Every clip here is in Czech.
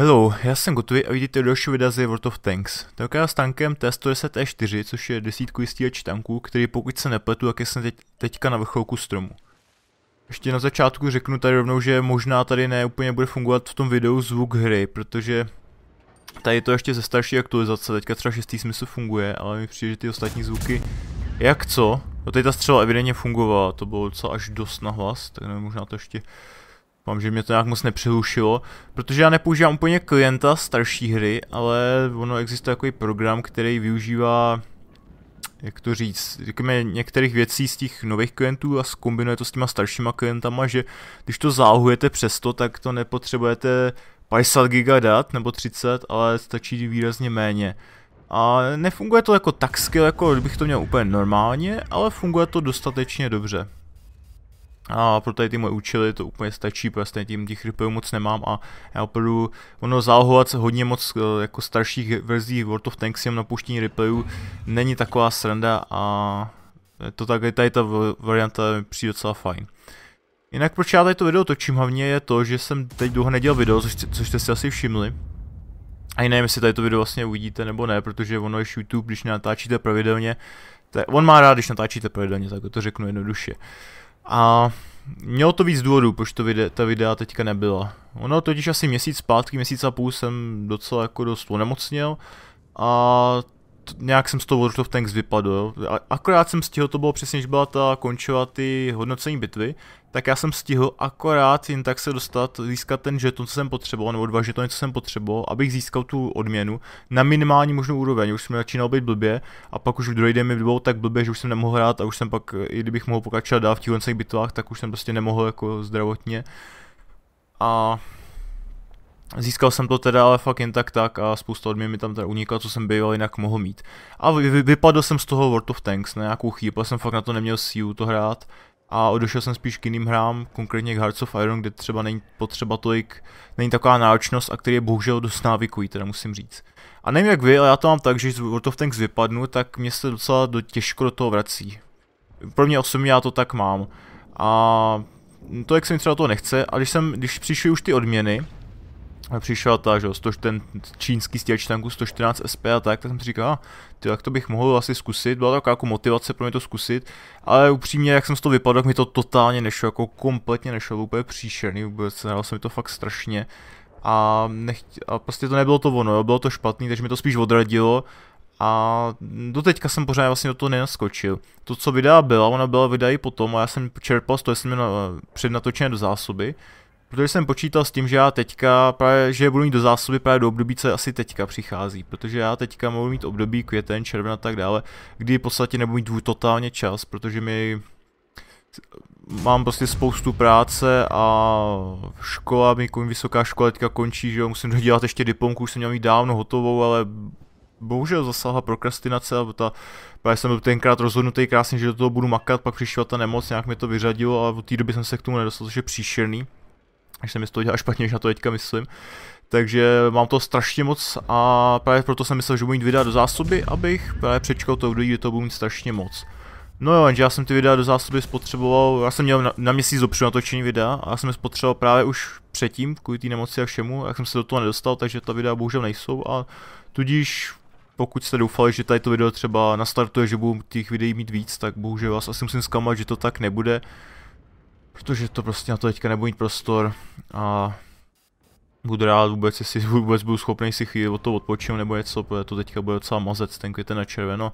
Hello, já jsem Gotovi a vidíte další videa z World of Tanks. Tentokrát s tankem T-110E4, což je desítku jistíhač tanků, který pokud se nepletu, tak jsem teď, teďka na vrcholku stromu. Ještě na začátku řeknu tady rovnou, že možná tady ne úplně bude fungovat v tom videu zvuk hry, protože tady je to ještě ze starší aktualizace, teďka třeba šestý smysl funguje, ale mi přijde, že ty ostatní zvuky, jak co, no tady ta střela evidentně fungovala, to bylo docela až dost na hlas, tak nevím, možná to ještě doufám, že mě to nějak moc nepřerušilo, protože já nepoužívám úplně klienta starší hry, ale ono existuje takový program, který využívá jak to říct, řekněme některých věcí z těch nových klientů a zkombinuje to s těma staršíma klientama, že když to záhujete přesto, tak to nepotřebujete 50 giga dat nebo 30, ale stačí výrazně méně. A nefunguje to jako tak skill, jako kdybych to měl úplně normálně, ale funguje to dostatečně dobře a pro tady ty moje účely to úplně stačí, protože stejně tím těch replayů moc nemám a já opravdu, ono zálohovat hodně moc eh, jako starších verzí World of Tanks na puštění replayů není taková sranda a to tak, tady ta varianta mi přijde docela fajn. Jinak proč já tady to video točím hlavně je to, že jsem teď dlouho nedělal video, což, což jste si asi všimli. A nevím, jestli tady to video vlastně uvidíte nebo ne, protože ono je YouTube, když natáčíte pravidelně, tak on má rád, když natáčíte pravidelně, tak to řeknu jednoduše. A mělo to víc důvodů, proč to vide, ta videa teďka nebyla. Ono totiž asi měsíc zpátky, měsíc a půl jsem docela jako dost onemocněl a nějak jsem z toho World of Tanks vypadl, jo. akorát jsem stihl, to bylo přesně, když byla ta končila ty hodnocení bitvy, tak já jsem stihl akorát jen tak se dostat, získat ten žeton, co jsem potřeboval, nebo dva žetony, co jsem potřeboval, abych získal tu odměnu na minimální možnou úroveň. Už jsem začínal být blbě a pak už v druhý den mi bylo tak blbě, že už jsem nemohl hrát a už jsem pak, i kdybych mohl pokračovat dál v těch bitvách, tak už jsem prostě nemohl jako zdravotně. A Získal jsem to teda ale fakt jen tak tak a spousta odměn mi tam teda unikla, co jsem býval jinak mohl mít. A vy, vy, vypadl jsem z toho World of Tanks na nějakou chýbu, jsem fakt na to neměl sílu to hrát a odešel jsem spíš k jiným hrám, konkrétně k Hearts of Iron, kde třeba není potřeba tolik, není taková náročnost a který je bohužel dost návykový, teda musím říct. A nevím jak vy, ale já to mám tak, že z World of Tanks vypadnu, tak mě se docela do, těžko do toho vrací. Pro mě osobně já to tak mám. A to, jak se mi třeba to nechce, a když, jsem, když přišly už ty odměny, přišel ta, že jo, ten čínský stěleč tanku 114 SP a tak, tak jsem si říkal, ah, ty, tak to bych mohl asi zkusit, byla taková jako motivace pro mě to zkusit, ale upřímně, jak jsem z toho vypadal, mi to totálně nešlo, jako kompletně nešlo, úplně příšerný, vůbec, nedal se mi to fakt strašně a, nechtě, a prostě to nebylo to ono, bylo to špatný, takže mi to spíš odradilo a do teďka jsem pořád vlastně do toho nenaskočil. To, co videa byla, ona byla videa i potom a já jsem čerpal z toho, jsem před přednatočené do zásoby, Protože jsem počítal s tím, že já teďka, právě, že budu mít do zásoby právě do období, co asi teďka přichází. Protože já teďka mohu mít období květen, červen a tak dále, kdy v podstatě nebudu mít totálně čas, protože mi mám prostě spoustu práce a škola, mi vysoká škola teďka končí, že jo, musím dodělat ještě diplomku, už jsem měl mít dávno hotovou, ale bohužel zasáhla prokrastinace, a ta, právě jsem byl tenkrát rozhodnutý krásně, že do toho budu makat, pak přišla ta nemoc, nějak mi to vyřadilo, ale od té doby jsem se k tomu nedostal, což je příšerný. Až se mi to dělá špatně, než na to teďka myslím. Takže mám to strašně moc a právě proto jsem myslel, že budu mít videa do zásoby, abych právě přečkal to období, kdy to budu mít strašně moc. No jo, jenže já jsem ty videa do zásoby spotřeboval, já jsem měl na, na měsíc dopředu natočení videa a já jsem je spotřeboval právě už předtím, kvůli té nemoci a všemu, jak jsem se do toho nedostal, takže ta videa bohužel nejsou a tudíž pokud jste doufali, že tady to video třeba nastartuje, že budu těch videí mít víc, tak bohužel vás asi musím zklamat, že to tak nebude protože to prostě na to teďka nebudu mít prostor a budu rád vůbec, jestli vůbec budu schopný si chvíli od toho odpočinout nebo něco, protože to teďka bude docela mazec, ten květen na červeno.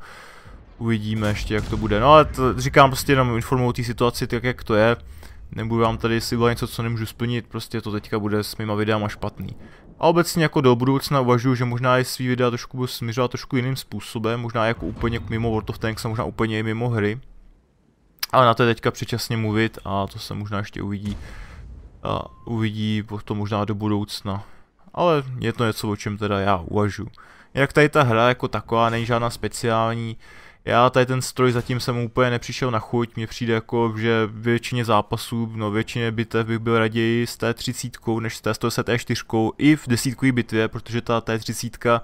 Uvidíme ještě, jak to bude. No ale to, říkám prostě jenom informuju o té situaci, tak jak to je. Nebudu vám tady si něco, co nemůžu splnit, prostě to teďka bude s mýma videama špatný. A obecně jako do budoucna uvažuju, že možná i svý videa trošku budu směřovat trošku jiným způsobem, možná jako úplně mimo World of Tanks a možná úplně i mimo hry, ale na to je teďka předčasně mluvit a to se možná ještě uvidí. A uvidí to možná do budoucna. Ale je to něco, o čem teda já uvažu. Jak tady ta hra jako taková není žádná speciální. Já tady ten stroj zatím jsem úplně nepřišel na chuť, mně přijde jako, že většině zápasů, no většině bitev bych byl raději s T30 než s t 110 4 i v desítkový bitvě, protože ta T30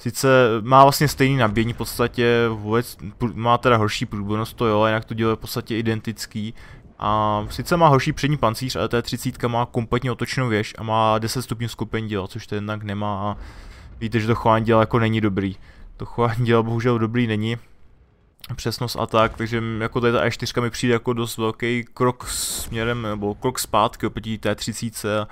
Sice má vlastně stejný nabíjení v podstatě, vůbec má teda horší průbojnost to jo, ale jinak to dělo je v podstatě identický. A sice má horší přední pancíř, ale ta 30 má kompletně otočnou věž a má 10 stupňů skupin děla, což to jednak nemá a víte, že to chování děla jako není dobrý. To chování děla bohužel dobrý není, přesnost a tak, takže jako tady ta E4 mi přijde jako dost velký krok směrem, nebo krok zpátky oproti té 30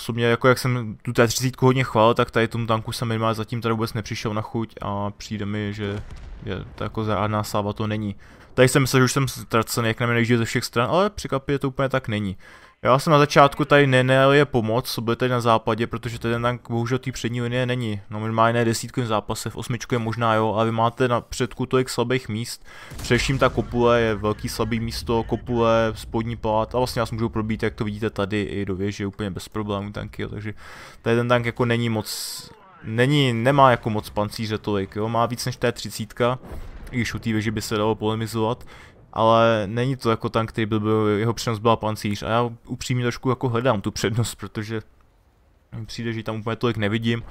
osobně, jako jak jsem tu T30 hodně chval, tak tady tomu tanku jsem minimálně zatím tady vůbec nepřišel na chuť a přijde mi, že je to jako žádná sláva to není. Tady jsem myslel, že už jsem ztracený, jak na mě ze všech stran, ale překvapivě to úplně tak není. Já jsem na začátku tady nenel je pomoc, co bude tady na západě, protože tady ten tank bohužel té přední linie není. No my má jiné desítkovém zápase, v osmičku je možná jo, ale vy máte na předku tolik slabých míst. Především ta kopule je velký slabý místo, kopule, spodní palát. a vlastně vás můžou probít, jak to vidíte tady i do věže, úplně bez problémů tanky, jo. takže tady ten tank jako není moc, není, nemá jako moc pancíře tolik, jo, má víc než té třicítka i když u té věži by se dalo polemizovat, ale není to jako tank, který byl, byl jeho přednost byla pancíř a já upřímně trošku jako hledám tu přednost, protože přijde, že tam úplně tolik nevidím.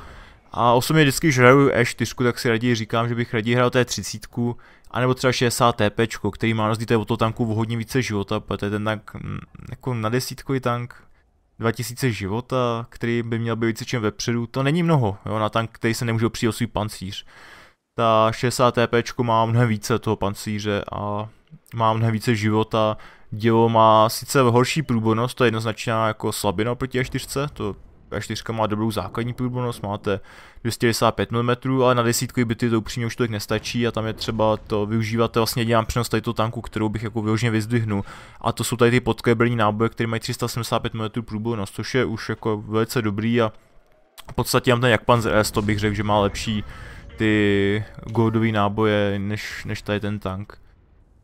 A osobně vždycky, když hraju E4, tak si raději říkám, že bych raději hrál té 30, anebo třeba 60 TP, který má rozdíl od toho tanku v hodně více života, protože ten tank, mm, jako na desítkový tank, 2000 života, který by měl být více čem vepředu, to není mnoho, jo, na tank, který se nemůže opřít o svůj pancíř ta 60TP e má mnohem více toho pancíře a má mnohem více života. Dělo má sice horší průbornost, to je jednoznačná jako slabina proti E4, to E4 má dobrou základní průbornost, máte 295 mm, ale na by ty to upřímně už tolik nestačí a tam je třeba to využívat to vlastně dělám přenos tady to tanku, kterou bych jako vyloženě vyzdvihnu. A to jsou tady ty podkebelní náboje, které mají 375 mm průbornost, což je už jako velice dobrý a v podstatě mám ten jak Panzer S to bych řekl, že má lepší ty goldové náboje, než, než tady ten tank.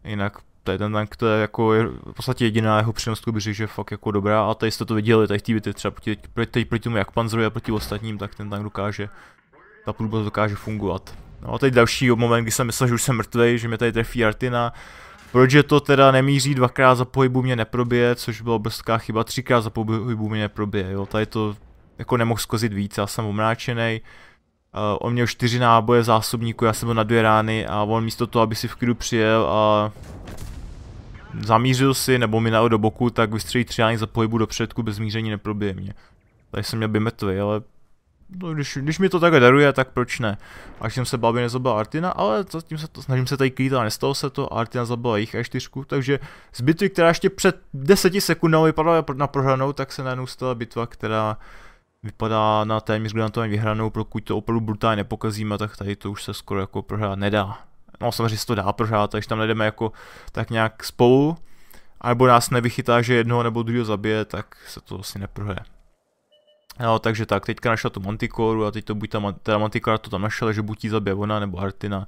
Jinak tady ten tank to je jako je, v podstatě jediná jeho přínosku bych řekl, že je fakt jako dobrá a tady jste to viděli, tady ty třeba proti, proti, proti tomu jak panzerovi a proti ostatním, tak ten tank dokáže, ta půlba dokáže fungovat. No a teď další moment, kdy jsem myslel, že už jsem mrtvej, že mě tady trefí Artina, proč je to teda nemíří dvakrát za pohybu mě neprobije, což byla obrovská chyba, třikrát za pohybu mě neprobije, jo, tady to jako nemohl skozit víc, já jsem omráčenej, Eh, on měl čtyři náboje v zásobníku, já jsem byl na dvě rány a on místo toho, aby si v klidu přijel a zamířil si nebo mi do boku, tak vystřelí tři rány za pohybu do předku, bez míření neprobije mě. Tady jsem měl bimetový, ale no, když, když mi to takhle daruje, tak proč ne? Až jsem se babi, nezabil Artina, ale zatím se to, snažím se tady klít a nestalo se to. Artina zabila jich a e čtyřku, takže z bitvy, která ještě před deseti sekundou vypadala na prohranou, tak se najednou stala bitva, která vypadá na téměř garantování vyhranou, pokud to opravdu brutálně nepokazíme, tak tady to už se skoro jako prohrát nedá. No samozřejmě se to dá prohrát, takže tam nejdeme jako tak nějak spolu, Alebo nás nevychytá, že jednoho nebo druhého zabije, tak se to asi neprohraje. No, takže tak, teďka našla tu Manticoru a teď to buď ta, teda Manticora to tam našla, že buď ji zabije ona nebo Artina.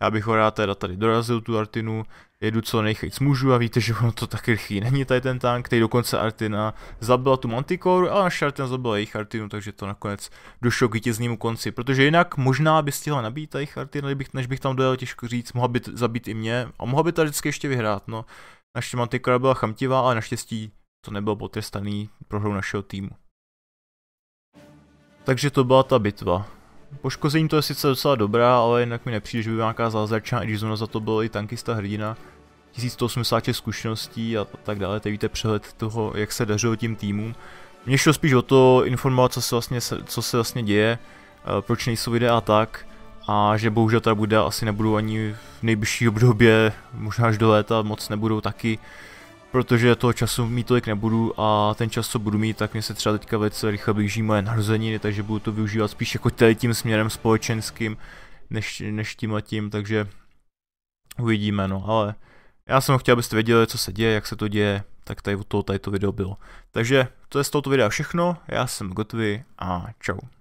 Já bych ho rád teda tady dorazil tu Artinu, jedu co nejchyc můžu a víte, že ono to tak rychlý není tady ten tank, který dokonce Artina zabila tu Manticore, ale naše Artina zabila jejich Artinu, takže to nakonec došlo k vítěznému konci, protože jinak možná by stihla nabít jejich Artina, než bych tam dojel, těžko říct, mohla by zabít i mě a mohla by tady vždycky ještě vyhrát, no. Naše Manticore byla chamtivá, ale naštěstí to nebylo potrestaný prohrou našeho týmu. Takže to byla ta bitva. Poškození to je sice docela dobrá, ale jinak mi nepřijde, že by nějaká zázračná, i když zrovna za to byl i tankista hrdina. 1180 zkušeností a tak dále, teď víte přehled toho, jak se dařilo tím týmům. Mně šlo spíš o to informovat, co se vlastně, co se vlastně děje, eh, proč nejsou videa a tak, a že bohužel ta bude, asi nebudou ani v nejbližší obdobě, možná až do léta, moc nebudou taky, protože toho času mít tolik nebudu a ten čas, co budu mít, tak mě se třeba teďka velice rychle blíží moje narozeniny, takže budu to využívat spíš jako tady tím směrem společenským, než, než tím a tím, takže uvidíme, no, ale já jsem chtěl, abyste věděli, co se děje, jak se to děje, tak tady u toho tady to video bylo. Takže to je z tohoto videa všechno, já jsem Gotvy a čau.